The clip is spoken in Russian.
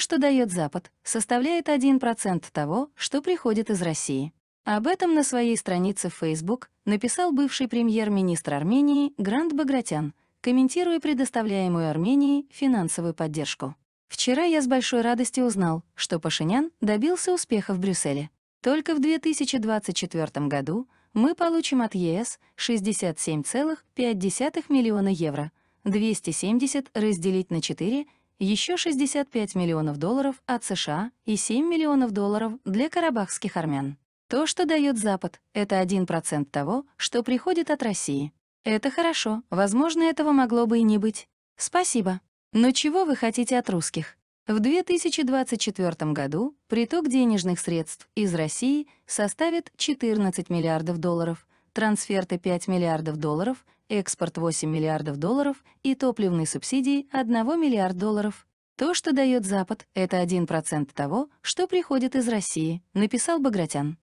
что дает Запад, составляет 1% того, что приходит из России. Об этом на своей странице в Facebook написал бывший премьер-министр Армении Грант Багратян, комментируя предоставляемую Армении финансовую поддержку. Вчера я с большой радостью узнал, что Пашинян добился успеха в Брюсселе. Только в 2024 году мы получим от ЕС 67,5 миллиона евро, 270 разделить на 4 еще 65 миллионов долларов от США и 7 миллионов долларов для карабахских армян. То, что дает Запад, это 1% того, что приходит от России. Это хорошо, возможно, этого могло бы и не быть. Спасибо. Но чего вы хотите от русских? В 2024 году приток денежных средств из России составит 14 миллиардов долларов, трансферты 5 миллиардов долларов, экспорт 8 миллиардов долларов и топливные субсидии 1 миллиард долларов. То, что дает Запад, это 1% того, что приходит из России, написал Багратян.